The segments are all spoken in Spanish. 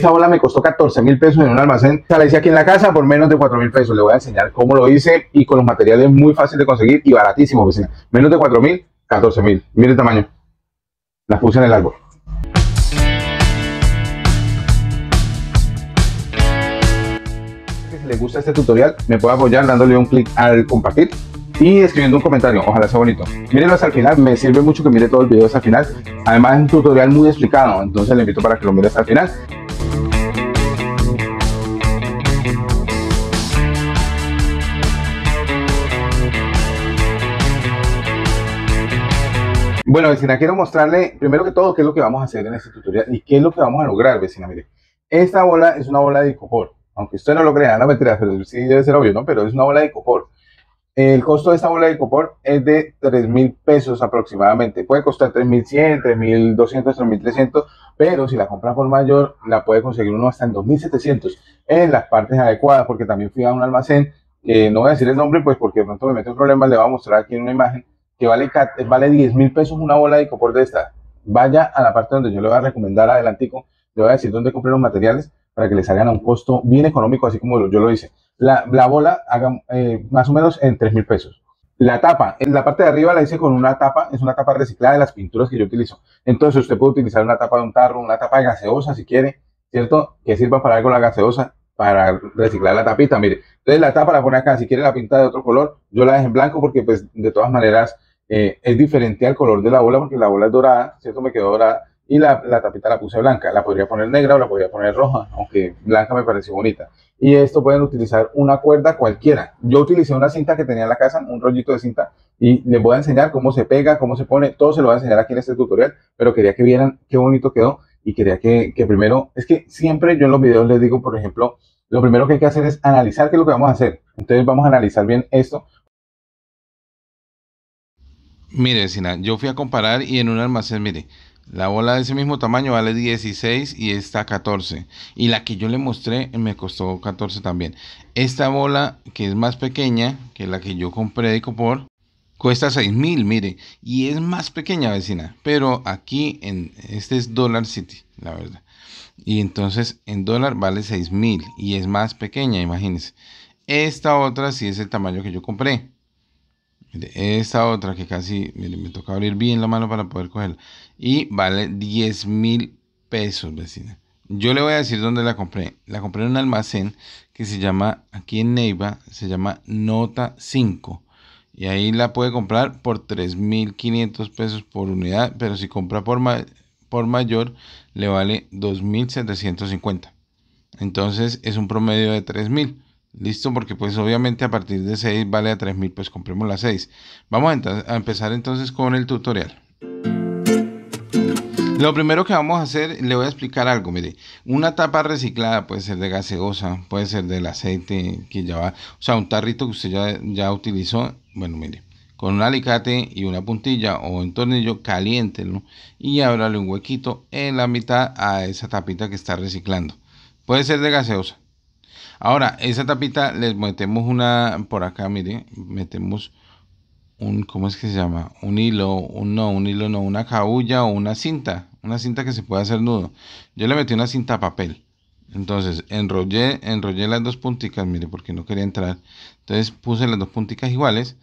Esta bola me costó 14 mil pesos en un almacén. La hice aquí en la casa por menos de 4 mil pesos. Le voy a enseñar cómo lo hice y con los materiales muy fácil de conseguir y baratísimo, vecina. Menos de 4 mil, 14 mil. Mire el tamaño. Las puse en el árbol. Si les gusta este tutorial, me puede apoyar dándole un clic al compartir y escribiendo un comentario, ojalá sea bonito. Mírenlo hasta el final, me sirve mucho que mire todo el video hasta el final. Además es un tutorial muy explicado, entonces le invito para que lo mire hasta el final. Bueno, vecina, quiero mostrarle primero que todo qué es lo que vamos a hacer en este tutorial y qué es lo que vamos a lograr, vecina. Mire, esta bola es una bola de copor, aunque usted no lo crea, no mentira, pero sí debe ser obvio, ¿no? Pero es una bola de copor. El costo de esta bola de copor es de 3 mil pesos aproximadamente. Puede costar 3.100, 3.200, 3.300, pero si la compra por mayor, la puede conseguir uno hasta en 2.700 en las partes adecuadas, porque también fui a un almacén, que no voy a decir el nombre, pues porque pronto me meto en problemas, le voy a mostrar aquí en una imagen que vale, vale 10 mil pesos una bola de copor de esta, vaya a la parte donde yo le voy a recomendar adelantico, le voy a decir dónde comprar los materiales para que le salgan a un costo bien económico, así como yo lo hice. La, la bola haga eh, más o menos en 3 mil pesos. La tapa, en la parte de arriba la hice con una tapa, es una tapa reciclada de las pinturas que yo utilizo. Entonces usted puede utilizar una tapa de un tarro, una tapa de gaseosa si quiere, ¿cierto? Que sirva para algo la gaseosa, para reciclar la tapita, mire. Entonces la tapa la pone acá, si quiere la pinta de otro color, yo la dejo en blanco porque pues de todas maneras eh, es diferente al color de la bola porque la bola es dorada, ¿cierto? Me quedó dorada y la, la, tapita la puse blanca. La podría poner negra o la podría poner roja, aunque blanca me pareció bonita. Y esto pueden utilizar una cuerda cualquiera. Yo utilicé una cinta que tenía en la casa, un rollito de cinta, y les voy a enseñar cómo se pega, cómo se pone. Todo se lo voy a enseñar aquí en este tutorial, pero quería que vieran qué bonito quedó y quería que, que primero, es que siempre yo en los videos les digo, por ejemplo, lo primero que hay que hacer es analizar qué es lo que vamos a hacer. Entonces vamos a analizar bien esto Mire, vecina, yo fui a comparar y en un almacén, mire, la bola de ese mismo tamaño vale 16 y esta 14. Y la que yo le mostré eh, me costó 14 también. Esta bola, que es más pequeña que la que yo compré de Copor, cuesta 6000, mire, y es más pequeña vecina, pero aquí en este es Dollar City, la verdad. Y entonces en dólar vale 6000 y es más pequeña, imagínense. Esta otra sí es el tamaño que yo compré esta otra que casi me toca abrir bien la mano para poder cogerla. Y vale 10 mil pesos, vecina. Yo le voy a decir dónde la compré. La compré en un almacén que se llama, aquí en Neiva, se llama Nota 5. Y ahí la puede comprar por 3.500 pesos por unidad, pero si compra por, por mayor, le vale 2.750. Entonces es un promedio de 3.000. Listo, porque pues obviamente a partir de 6 vale a 3000, pues compremos las 6. Vamos a, empezar entonces con el tutorial. Lo primero que vamos a hacer, le voy a explicar algo, mire, una tapa reciclada puede ser de gaseosa, puede ser del aceite que ya va, o sea, un tarrito que usted ya, utilizó, bueno, mire, con un alicate y una puntilla o un tornillo, caliéntelo y ábrale un huequito en la mitad a esa tapita que está reciclando. Puede ser de gaseosa, Ahora, esa tapita les metemos una, por acá, mire, metemos un, ¿cómo es que se llama? Un hilo, un, no, un hilo, no, una cabulla o una cinta, una cinta que se puede hacer nudo. Yo le metí una cinta a papel. Entonces, enrollé, enrollé las dos punticas, mire, porque no quería entrar. Entonces, puse las dos punticas iguales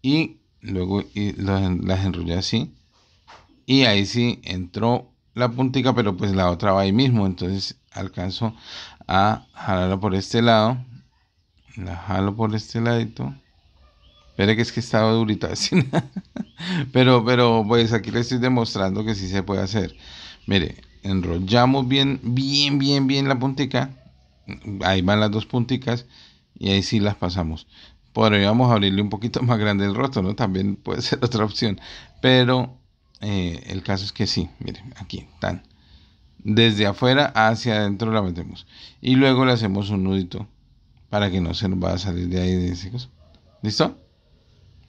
y luego las, enrollé así. Y ahí sí entró la puntica, pero pues la otra va ahí mismo. Entonces, alcanzo a jalarlo por este lado. La jalo por este ladito. Pero que es que estaba durita. pero, pero pues aquí le estoy demostrando que sí se puede hacer. Mire, enrollamos bien, bien, bien, bien la puntica. Ahí van las dos punticas. Y ahí sí las pasamos. Por vamos a abrirle un poquito más grande el rostro, ¿no? También puede ser otra opción. Pero eh, el caso es que sí. Mire, aquí, están desde afuera hacia adentro la metemos. Y luego le hacemos un nudito para que no se nos vaya a salir de ahí ¿Listo?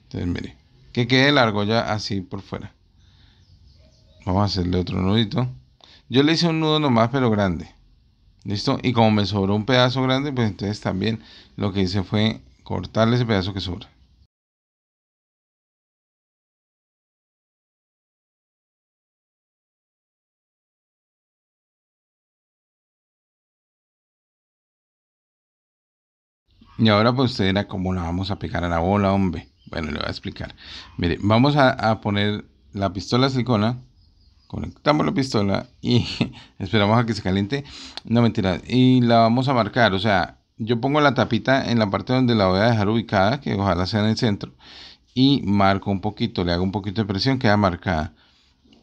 Entonces mire, que quede largo ya así por fuera. Vamos a hacerle otro nudito. Yo le hice un nudo nomás pero grande. ¿Listo? Y como me sobró un pedazo grande, pues entonces también lo que hice fue cortarle ese pedazo que sobra. Y ahora pues era como la vamos a pegar a la bola, hombre. Bueno, le voy a explicar. Mire, vamos a, poner la pistola silicona. Conectamos la pistola y esperamos a que se caliente. No mentira. Y la vamos a marcar. O sea, yo pongo la tapita en la parte donde la voy a dejar ubicada, que ojalá sea en el centro. Y marco un poquito, le hago un poquito de presión, queda marcada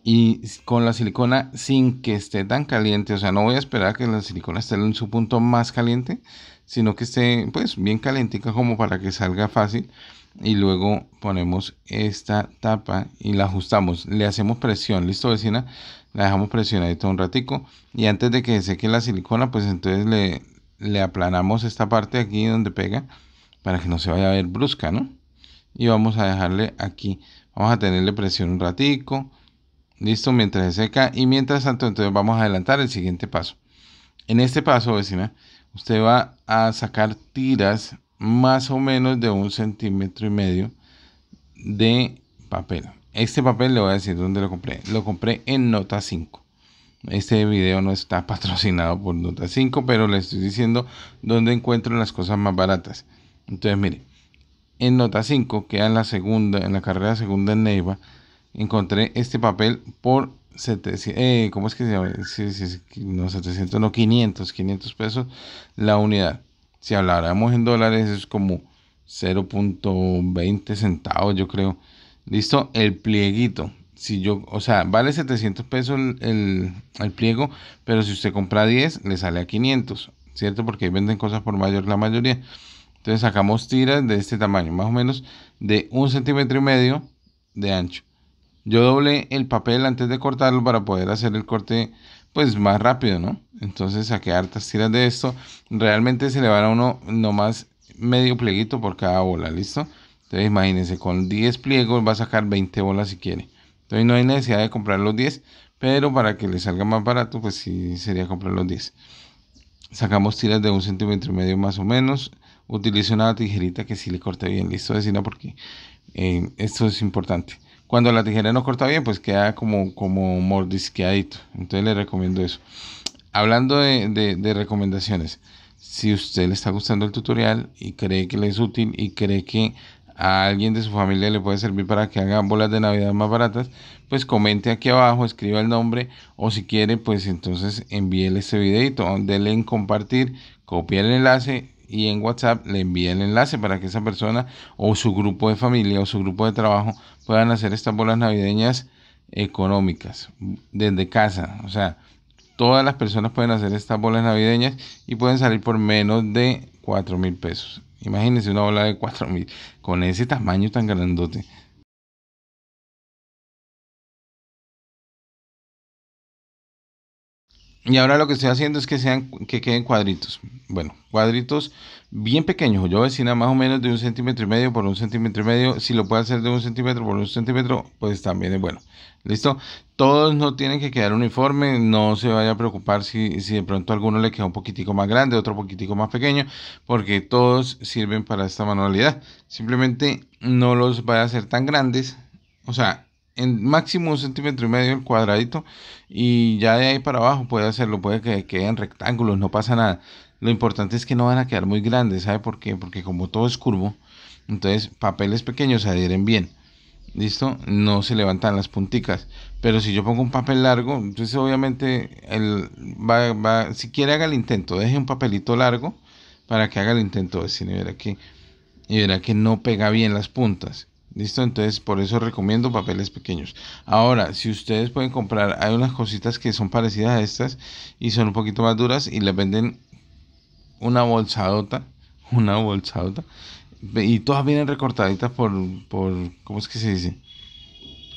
y con la silicona sin que esté tan caliente, o sea, no voy a esperar que la silicona esté en su punto más caliente, sino que esté pues bien calentica como para que salga fácil y luego ponemos esta tapa y la ajustamos le hacemos presión listo vecina la dejamos presionadita un ratico y antes de que seque la silicona pues entonces le, aplanamos esta parte aquí donde pega para que no se vaya a ver brusca no y vamos a dejarle aquí vamos a tenerle presión un ratico listo mientras se seca y mientras tanto entonces vamos a adelantar el siguiente paso en este paso vecina usted va a sacar tiras más o menos de un centímetro y medio de papel. Este papel le voy a decir dónde lo compré. Lo compré en Nota 5. Este video no está patrocinado por Nota 5, pero le estoy diciendo dónde encuentro las cosas más baratas. Entonces, mire, en Nota 5, que en la segunda, en la carrera segunda en Neiva, encontré este papel por 700, eh, ¿cómo es que se llama? no, 700, no, 500, 500 pesos la unidad. Si habláramos en dólares es como 0.20 centavos, yo creo. Listo, el plieguito. Si yo, o sea, vale 700 pesos el, pliego, pero si usted compra 10, le sale a 500, ¿cierto? Porque ahí venden cosas por mayor la mayoría. Entonces sacamos tiras de este tamaño, más o menos de un centímetro y medio de ancho yo doblé el papel antes de cortarlo para poder hacer el corte pues más rápido, ¿no? Entonces saqué hartas tiras de esto. Realmente se le va a uno nomás medio plieguito por cada bola, ¿listo? Entonces imagínense, con 10 pliegos va a sacar 20 bolas si quiere. Entonces no hay necesidad de comprar los 10, pero para que le salga más barato, pues sí sería comprar los 10. Sacamos tiras de un centímetro y medio más o menos. utilice una tijerita que sí le corte bien, ¿listo? decina porque eh, esto es importante. Cuando la tijera no corta bien, pues queda como, como mordisqueadito. Entonces le recomiendo eso. Hablando de, recomendaciones, si usted le está gustando el tutorial y cree que le es útil y cree que a alguien de su familia le puede servir para que haga bolas de Navidad más baratas, pues comente aquí abajo, escriba el nombre o si quiere, pues entonces envíele este videito, denle en compartir, copie el enlace, y en WhatsApp le envía el enlace para que esa persona o su grupo de familia o su grupo de trabajo puedan hacer estas bolas navideñas económicas desde casa. O sea, todas las personas pueden hacer estas bolas navideñas y pueden salir por menos de 4 mil pesos. Imagínense una bola de 4 mil con ese tamaño tan grandote. Y ahora lo que estoy haciendo es que, sean, que queden cuadritos. Bueno, cuadritos bien pequeños. Yo vecina más o menos de un centímetro y medio por un centímetro y medio. Si lo puedo hacer de un centímetro por un centímetro, pues también es bueno. ¿Listo? Todos no tienen que quedar uniforme. No se vaya a preocupar si, si de pronto alguno le queda un poquitico más grande, otro poquitico más pequeño, porque todos sirven para esta manualidad. Simplemente no los vaya a hacer tan grandes. O sea, en máximo un centímetro y medio el cuadradito y ya de ahí para abajo puede hacerlo, puede que queden rectángulos, no pasa nada. Lo importante es que no van a quedar muy grandes, ¿sabe por qué? Porque como todo es curvo, entonces papeles pequeños se adhieren bien. ¿Listo? No se levantan las punticas. Pero si yo pongo un papel largo, entonces obviamente el va, si quiere haga el intento, deje un papelito largo para que haga el intento de cine. y verá que no pega bien las puntas. Listo, entonces por eso recomiendo papeles pequeños. Ahora, si ustedes pueden comprar, hay unas cositas que son parecidas a estas y son un poquito más duras y le venden una bolsadota, una bolsadota, y todas vienen recortaditas por, por, ¿cómo es que se dice?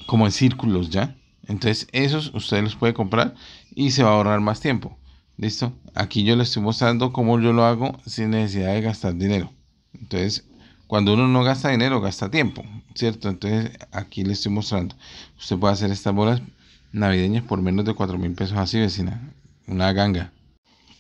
Como en círculos ya. Entonces esos ustedes los puede comprar y se va a ahorrar más tiempo. Listo, aquí yo les estoy mostrando cómo yo lo hago sin necesidad de gastar dinero. Entonces cuando uno no gasta dinero, gasta tiempo, ¿cierto? Entonces aquí le estoy mostrando. Usted puede hacer estas bolas navideñas por menos de 4 mil pesos así, vecina. Una ganga.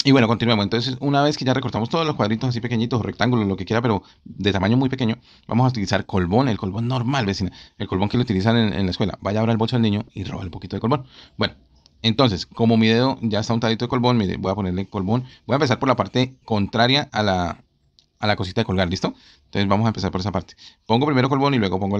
Y bueno, continuamos. Entonces, una vez que ya recortamos todos los cuadritos así pequeñitos, rectángulos, lo que quiera, pero de tamaño muy pequeño, vamos a utilizar colbón, el colbón normal, vecina. El colbón que lo utilizan en, la escuela. Vaya ahora el bolso al niño y roba el poquito de colbón. Bueno, entonces, como mi dedo ya está untadito de colbón, mire, voy a ponerle colbón. Voy a empezar por la parte contraria a la, a la cosita de colgar, ¿listo? Entonces vamos a empezar por esa parte. Pongo primero colbón y luego pongo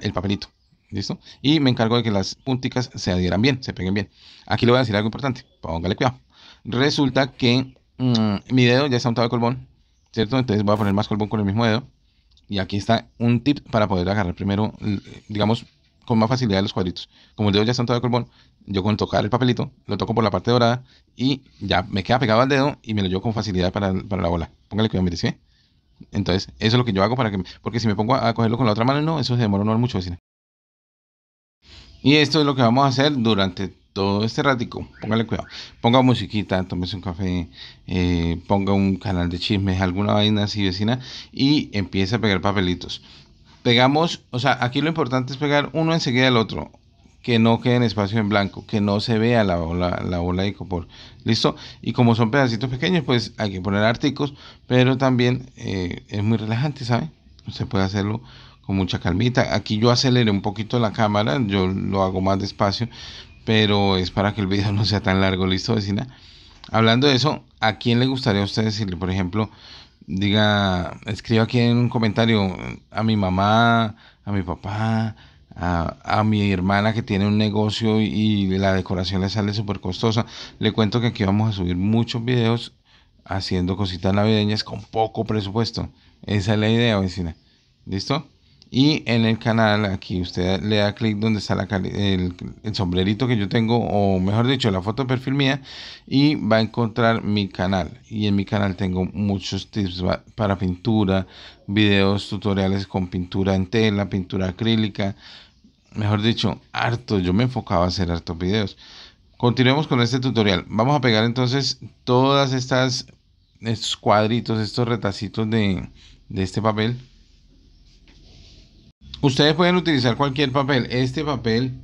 el papelito, ¿listo? Y me encargo de que las punticas se adhieran bien, se peguen bien. Aquí le voy a decir algo importante, póngale cuidado. Resulta que mm, mi dedo ya está untado de colbón, ¿cierto? Entonces voy a poner más colbón con el mismo dedo. Y aquí está un tip para poder agarrar primero, digamos, con más facilidad los cuadritos. Como el dedo ya está untado de colbón, yo con tocar el papelito, lo toco por la parte dorada y ya me queda pegado al dedo y me lo llevo con facilidad para, para la bola. Póngale cuidado, mire, ¿sí? Entonces, eso es lo que yo hago para que. Porque si me pongo a, cogerlo con la otra mano, no, eso se demora mucho, vecina. Y esto es lo que vamos a hacer durante todo este ratico. Póngale cuidado. Ponga musiquita, tómese un café, eh, ponga un canal de chismes, alguna vaina así, vecina, y empieza a pegar papelitos. Pegamos, o sea, aquí lo importante es pegar uno enseguida al otro que no queden espacio en blanco, que no se vea la, ola, la bola de copor. ¿Listo? Y como son pedacitos pequeños, pues hay que poner artículos. pero también eh, es muy relajante, ¿sabe? Usted puede hacerlo con mucha calmita. Aquí yo aceleré un poquito la cámara, yo lo hago más despacio, pero es para que el video no sea tan largo, ¿listo, vecina? Hablando de eso, ¿a quién le gustaría a usted decirle, por ejemplo, diga, escriba aquí en un comentario a mi mamá, a mi papá, a, mi hermana que tiene un negocio y la decoración le sale súper costosa. Le cuento que aquí vamos a subir muchos videos haciendo cositas navideñas con poco presupuesto. Esa es la idea, vecina. ¿Listo? Y en el canal, aquí usted le da clic donde está la, el, el, sombrerito que yo tengo, o mejor dicho, la foto de perfil mía, y va a encontrar mi canal. Y en mi canal tengo muchos tips para pintura, videos, tutoriales con pintura en tela, pintura acrílica, mejor dicho, harto, yo me enfocaba a hacer hartos videos. Continuemos con este tutorial. Vamos a pegar entonces todas estas, estos cuadritos, estos retacitos de, este papel. Ustedes pueden utilizar cualquier papel. Este papel,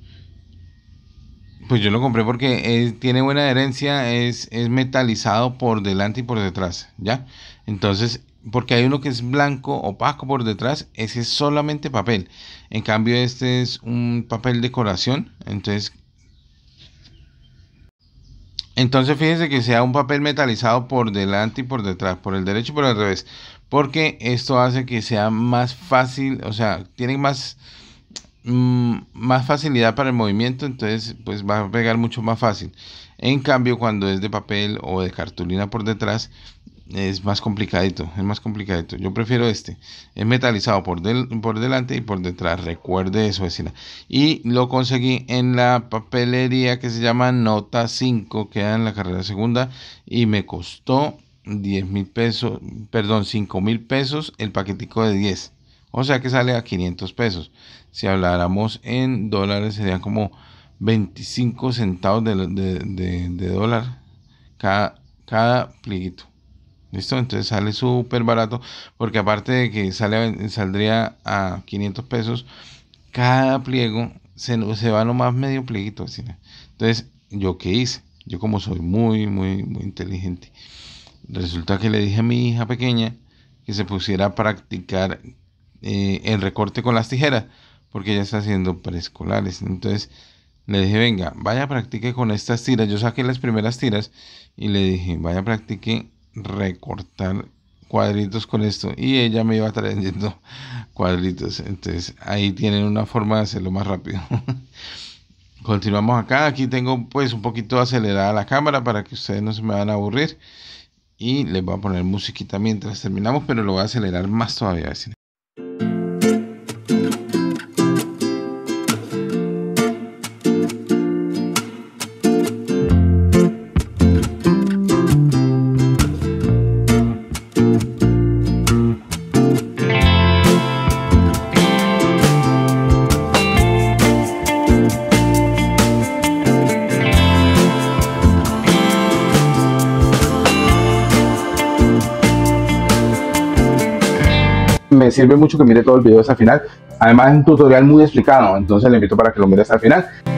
pues yo lo compré porque tiene buena adherencia, es, es metalizado por delante y por detrás, ¿ya? Entonces, porque hay uno que es blanco, opaco por detrás, ese es solamente papel. En cambio, este es un papel decoración, entonces... Entonces fíjense que sea un papel metalizado por delante y por detrás, por el derecho y por el revés, porque esto hace que sea más fácil, o sea, tiene más, mm, más facilidad para el movimiento, entonces pues va a pegar mucho más fácil. En cambio, cuando es de papel o de cartulina por detrás, es más complicadito, es más complicadito. Yo prefiero este. Es metalizado por, por delante y por detrás. Recuerde eso, vecina. Y lo conseguí en la papelería que se llama Nota 5, queda en la carrera segunda. Y me costó 10 mil pesos, perdón, 5 mil pesos el paquetico de 10. O sea que sale a 500 pesos. Si habláramos en dólares serían como 25 centavos de, dólar cada, cada pliguito. ¿Listo? Entonces sale súper barato porque aparte de que sale, saldría a 500 pesos, cada pliego se, se va más medio plieguito. Entonces, ¿yo qué hice? Yo como soy muy, muy, muy inteligente. Resulta que le dije a mi hija pequeña que se pusiera a practicar eh, el recorte con las tijeras porque ella está haciendo preescolares. Entonces le dije, venga, vaya, practique con estas tiras. Yo saqué las primeras tiras y le dije, vaya, practique recortar cuadritos con esto y ella me iba trayendo cuadritos entonces ahí tienen una forma de hacerlo más rápido continuamos acá aquí tengo pues un poquito acelerada la cámara para que ustedes no se me van a aburrir y les voy a poner musiquita mientras terminamos pero lo voy a acelerar más todavía me sirve mucho que mire todo el video hasta el final. Además es un tutorial muy explicado, entonces le invito para que lo mire hasta el final.